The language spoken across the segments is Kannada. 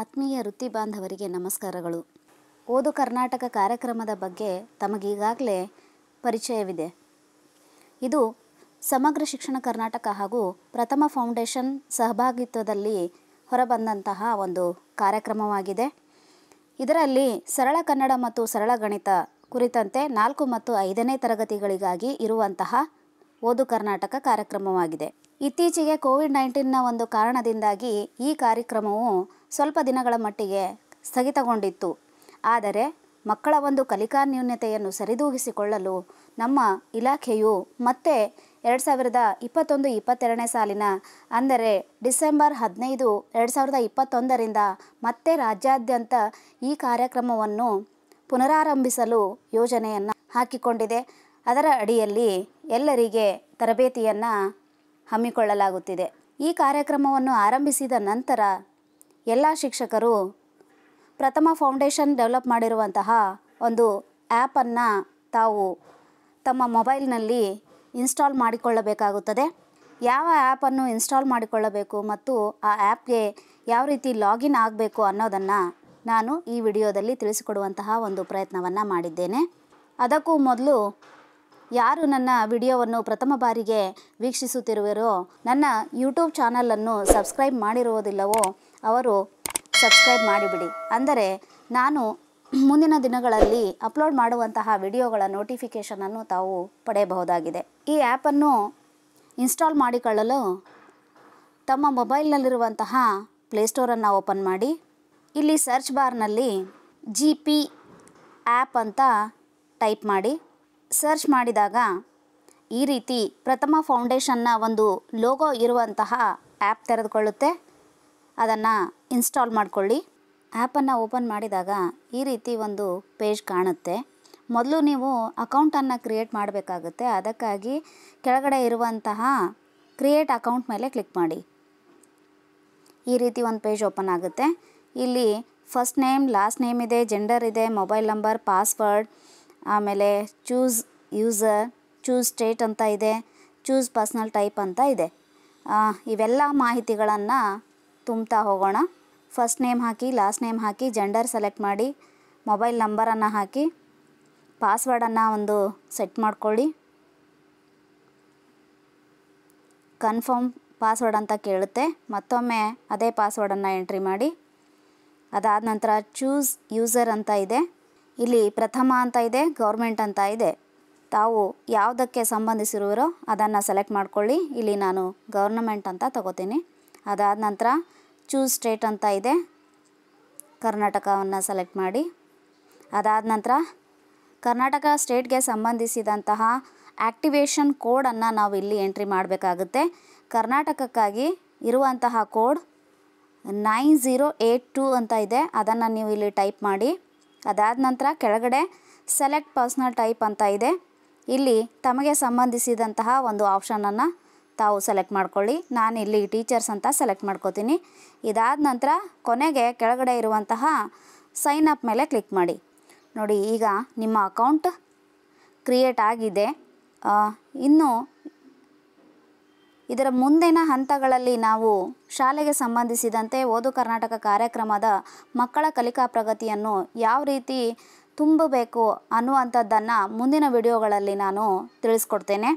ಆತ್ಮೀಯ ವೃತ್ತಿ ಬಾಂಧವರಿಗೆ ನಮಸ್ಕಾರಗಳು ಓದು ಕರ್ನಾಟಕ ಕಾರ್ಯಕ್ರಮದ ಬಗ್ಗೆ ತಮಗೀಗಾಗಲೇ ಪರಿಚಯವಿದೆ ಇದು ಸಮಗ್ರ ಶಿಕ್ಷಣ ಕರ್ನಾಟಕ ಹಾಗೂ ಪ್ರಥಮ ಫೌಂಡೇಶನ್ ಸಹಭಾಗಿತ್ವದಲ್ಲಿ ಹೊರಬಂದಂತಹ ಒಂದು ಕಾರ್ಯಕ್ರಮವಾಗಿದೆ ಇದರಲ್ಲಿ ಸರಳ ಕನ್ನಡ ಮತ್ತು ಸರಳ ಗಣಿತ ಕುರಿತಂತೆ ನಾಲ್ಕು ಮತ್ತು ಐದನೇ ತರಗತಿಗಳಿಗಾಗಿ ಇರುವಂತಹ ಓದು ಕರ್ನಾಟಕ ಕಾರ್ಯಕ್ರಮವಾಗಿದೆ ಇತ್ತೀಚೆಗೆ ಕೋವಿಡ್ ನೈನ್ಟೀನ್ನ ಒಂದು ಕಾರಣದಿಂದಾಗಿ ಈ ಕಾರ್ಯಕ್ರಮವು ಸ್ವಲ್ಪ ದಿನಗಳ ಮಟ್ಟಿಗೆ ಸ್ಥಗಿತಗೊಂಡಿತ್ತು ಆದರೆ ಮಕ್ಕಳ ಒಂದು ಕಲಿಕಾ ನ್ಯೂನತೆಯನ್ನು ಸರಿದೂಗಿಸಿಕೊಳ್ಳಲು ನಮ್ಮ ಇಲಾಖೆಯು ಮತ್ತೆ ಎರಡು ಸಾವಿರದ ಇಪ್ಪತ್ತೊಂದು ಇಪ್ಪತ್ತೆರಡನೇ ಸಾಲಿನ ಅಂದರೆ ಡಿಸೆಂಬರ್ ಹದಿನೈದು ಎರಡು ಸಾವಿರದ ಇಪ್ಪತ್ತೊಂದರಿಂದ ಮತ್ತೆ ರಾಜ್ಯಾದ್ಯಂತ ಈ ಕಾರ್ಯಕ್ರಮವನ್ನು ಪುನರಾರಂಭಿಸಲು ಯೋಜನೆಯನ್ನು ಹಾಕಿಕೊಂಡಿದೆ ಅದರ ಅಡಿಯಲ್ಲಿ ಎಲ್ಲರಿಗೆ ತರಬೇತಿಯನ್ನು ಹಮ್ಮಿಕೊಳ್ಳಲಾಗುತ್ತಿದೆ ಈ ಕಾರ್ಯಕ್ರಮವನ್ನು ಆರಂಭಿಸಿದ ನಂತರ ಎಲ್ಲ ಶಿಕ್ಷಕರು ಪ್ರಥಮ ಫೌಂಡೇಶನ್ ಡೆವಲಪ್ ಮಾಡಿರುವಂತಹ ಒಂದು ಆ್ಯಪನ್ನು ತಾವು ತಮ್ಮ ಮೊಬೈಲ್ನಲ್ಲಿ ಇನ್ಸ್ಟಾಲ್ ಮಾಡಿಕೊಳ್ಳಬೇಕಾಗುತ್ತದೆ ಯಾವ ಆ್ಯಪನ್ನು ಇನ್ಸ್ಟಾಲ್ ಮಾಡಿಕೊಳ್ಳಬೇಕು ಮತ್ತು ಆ ಆ್ಯಪ್ಗೆ ಯಾವ ರೀತಿ ಲಾಗಿನ್ ಆಗಬೇಕು ಅನ್ನೋದನ್ನು ನಾನು ಈ ವಿಡಿಯೋದಲ್ಲಿ ತಿಳಿಸಿಕೊಡುವಂತಹ ಒಂದು ಪ್ರಯತ್ನವನ್ನು ಮಾಡಿದ್ದೇನೆ ಅದಕ್ಕೂ ಮೊದಲು ಯಾರು ನನ್ನ ವಿಡಿಯೋವನ್ನು ಪ್ರಥಮ ಬಾರಿಗೆ ವೀಕ್ಷಿಸುತ್ತಿರುವರೋ ನನ್ನ ಯೂಟ್ಯೂಬ್ ಚಾನಲನ್ನು ಸಬ್ಸ್ಕ್ರೈಬ್ ಮಾಡಿರುವುದಿಲ್ಲವೋ ಅವರು ಸಬ್ಸ್ಕ್ರೈಬ್ ಮಾಡಿಬಿಡಿ ಅಂದರೆ ನಾನು ಮುಂದಿನ ದಿನಗಳಲ್ಲಿ ಅಪ್ಲೋಡ್ ಮಾಡುವಂತಹ ವಿಡಿಯೋಗಳ ನೋಟಿಫಿಕೇಷನನ್ನು ತಾವು ಪಡೆಯಬಹುದಾಗಿದೆ ಈ ಆ್ಯಪನ್ನು ಇನ್ಸ್ಟಾಲ್ ಮಾಡಿಕೊಳ್ಳಲು ತಮ್ಮ ಮೊಬೈಲ್ನಲ್ಲಿರುವಂತಹ ಪ್ಲೇಸ್ಟೋರನ್ನು ಓಪನ್ ಮಾಡಿ ಇಲ್ಲಿ ಸರ್ಚ್ ಬಾರ್ನಲ್ಲಿ ಜಿ ಪಿ ಆ್ಯಪ್ ಅಂತ ಟೈಪ್ ಮಾಡಿ ಸರ್ಚ್ ಮಾಡಿದಾಗ ಈ ರೀತಿ ಪ್ರಥಮ ಫೌಂಡೇಶನ್ನ ಒಂದು ಲೋಗೋ ಇರುವಂತಹ ಆ್ಯಪ್ ತೆರೆದುಕೊಳ್ಳುತ್ತೆ ಅದನ್ನು ಇನ್ಸ್ಟಾಲ್ ಮಾಡಿಕೊಳ್ಳಿ ಆ್ಯಪನ್ನು ಓಪನ್ ಮಾಡಿದಾಗ ಈ ರೀತಿ ಒಂದು ಪೇಜ್ ಕಾಣುತ್ತೆ ಮೊದಲು ನೀವು ಅಕೌಂಟನ್ನು ಕ್ರಿಯೇಟ್ ಮಾಡಬೇಕಾಗುತ್ತೆ ಅದಕ್ಕಾಗಿ ಕೆಳಗಡೆ ಇರುವಂತಹ ಕ್ರಿಯೇಟ್ ಅಕೌಂಟ್ ಮೇಲೆ ಕ್ಲಿಕ್ ಮಾಡಿ ಈ ರೀತಿ ಒಂದು ಪೇಜ್ ಓಪನ್ ಆಗುತ್ತೆ ಇಲ್ಲಿ ಫಸ್ಟ್ ನೇಮ್ ಲಾಸ್ಟ್ ನೇಮ್ ಇದೆ ಜೆಂಡರ್ ಇದೆ ಮೊಬೈಲ್ ನಂಬರ್ ಪಾಸ್ವರ್ಡ್ ಆಮೇಲೆ ಚೂಸ್ ಯೂಸರ್ ಚೂಸ್ ಸ್ಟೇಟ್ ಅಂತ ಇದೆ ಚೂಸ್ ಪರ್ಸ್ನಲ್ ಟೈಪ್ ಅಂತ ಇದೆ ಇವೆಲ್ಲ ಮಾಹಿತಿಗಳನ್ನು ತುಂಬ್ತಾ ಹೋಗೋಣ ಫಸ್ಟ್ ನೇಮ್ ಹಾಕಿ ಲಾಸ್ಟ್ ನೇಮ್ ಹಾಕಿ ಜೆಂಡರ್ ಸೆಲೆಕ್ಟ್ ಮಾಡಿ ಮೊಬೈಲ್ ನಂಬರನ್ನು ಹಾಕಿ ಪಾಸ್ವರ್ಡನ್ನು ಒಂದು ಸೆಟ್ ಮಾಡಿಕೊಳ್ಳಿ ಕನ್ಫರ್ಮ್ ಪಾಸ್ವರ್ಡ್ ಅಂತ ಕೇಳುತ್ತೆ ಮತ್ತೊಮ್ಮೆ ಅದೇ ಪಾಸ್ವರ್ಡನ್ನು ಎಂಟ್ರಿ ಮಾಡಿ ಅದಾದ ನಂತರ ಚೂಸ್ ಯೂಸರ್ ಅಂತ ಇದೆ ಇಲ್ಲಿ ಪ್ರಥಮ ಅಂತ ಇದೆ ಗೌರ್ಮೆಂಟ್ ಅಂತ ಇದೆ ತಾವು ಯಾವುದಕ್ಕೆ ಸಂಬಂಧಿಸಿರುವರೋ ಅದನ್ನು ಸೆಲೆಕ್ಟ್ ಮಾಡಿಕೊಳ್ಳಿ ಇಲ್ಲಿ ನಾನು ಗೌರ್ನಮೆಂಟ್ ಅಂತ ತಗೋತೀನಿ ಅದಾದ ನಂತರ ಚೂಸ್ ಸ್ಟೇಟ್ ಅಂತ ಇದೆ ಕರ್ನಾಟಕವನ್ನು ಸೆಲೆಕ್ಟ್ ಮಾಡಿ ಅದಾದ ನಂತರ ಕರ್ನಾಟಕ ಸ್ಟೇಟ್ಗೆ ಸಂಬಂಧಿಸಿದಂತಹ ಆ್ಯಕ್ಟಿವೇಷನ್ ಕೋಡನ್ನು ನಾವು ಇಲ್ಲಿ ಎಂಟ್ರಿ ಮಾಡಬೇಕಾಗುತ್ತೆ ಕರ್ನಾಟಕಕ್ಕಾಗಿ ಇರುವಂತಹ code nine zero eight two ಅಂತ ಇದೆ ಅದನ್ನು ನೀವು ಇಲ್ಲಿ ಟೈಪ್ ಮಾಡಿ ಅದಾದ ನಂತರ ಕೆಳಗಡೆ ಸೆಲೆಕ್ಟ್ ಪರ್ಸ್ನಲ್ ಟೈಪ್ ಅಂತ ಇದೆ ಇಲ್ಲಿ ತಮಗೆ ಸಂಬಂಧಿಸಿದಂತಹ ಒಂದು ಆಪ್ಷನನ್ನು ತಾವು ಸೆಲೆಕ್ಟ್ ಮಾಡ್ಕೊಳ್ಳಿ ನಾನು ಇಲ್ಲಿ ಟೀಚರ್ಸ್ ಅಂತ ಸೆಲೆಕ್ಟ್ ಮಾಡ್ಕೋತೀನಿ ಇದಾದ ನಂತರ ಕೊನೆಗೆ ಕೆಳಗಡೆ ಇರುವಂತಹ ಸೈನ್ ಅಪ್ ಮೇಲೆ ಕ್ಲಿಕ್ ಮಾಡಿ ನೋಡಿ ಈಗ ನಿಮ್ಮ ಅಕೌಂಟ್ ಕ್ರಿಯೇಟ್ ಆಗಿದೆ ಇನ್ನು ಇದರ ಮುಂದಿನ ಹಂತಗಳಲ್ಲಿ ನಾವು ಶಾಲೆಗೆ ಸಂಬಂಧಿಸಿದಂತೆ ಓದು ಕರ್ನಾಟಕ ಕಾರ್ಯಕ್ರಮದ ಮಕ್ಕಳ ಕಲಿಕಾ ಪ್ರಗತಿಯನ್ನು ಯಾವ ರೀತಿ ತುಂಬಬೇಕು ಅನ್ನುವಂಥದ್ದನ್ನು ಮುಂದಿನ ವಿಡಿಯೋಗಳಲ್ಲಿ ನಾನು ತಿಳಿಸ್ಕೊಡ್ತೇನೆ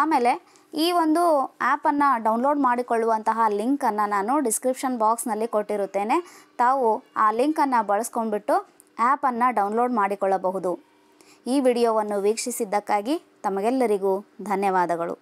ಆಮೇಲೆ ಈ ಒಂದು ಆ್ಯಪನ್ನು ಡೌನ್ಲೋಡ್ ಮಾಡಿಕೊಳ್ಳುವಂತಹ ಲಿಂಕನ್ನು ನಾನು ಡಿಸ್ಕ್ರಿಪ್ಷನ್ ಬಾಕ್ಸ್ನಲ್ಲಿ ಕೊಟ್ಟಿರುತ್ತೇನೆ ತಾವು ಆ ಲಿಂಕನ್ನು ಬಳಸ್ಕೊಂಡ್ಬಿಟ್ಟು ಆ್ಯಪನ್ನು ಡೌನ್ಲೋಡ್ ಮಾಡಿಕೊಳ್ಳಬಹುದು ಈ ವಿಡಿಯೋವನ್ನು ವೀಕ್ಷಿಸಿದ್ದಕ್ಕಾಗಿ ತಮಗೆಲ್ಲರಿಗೂ ಧನ್ಯವಾದಗಳು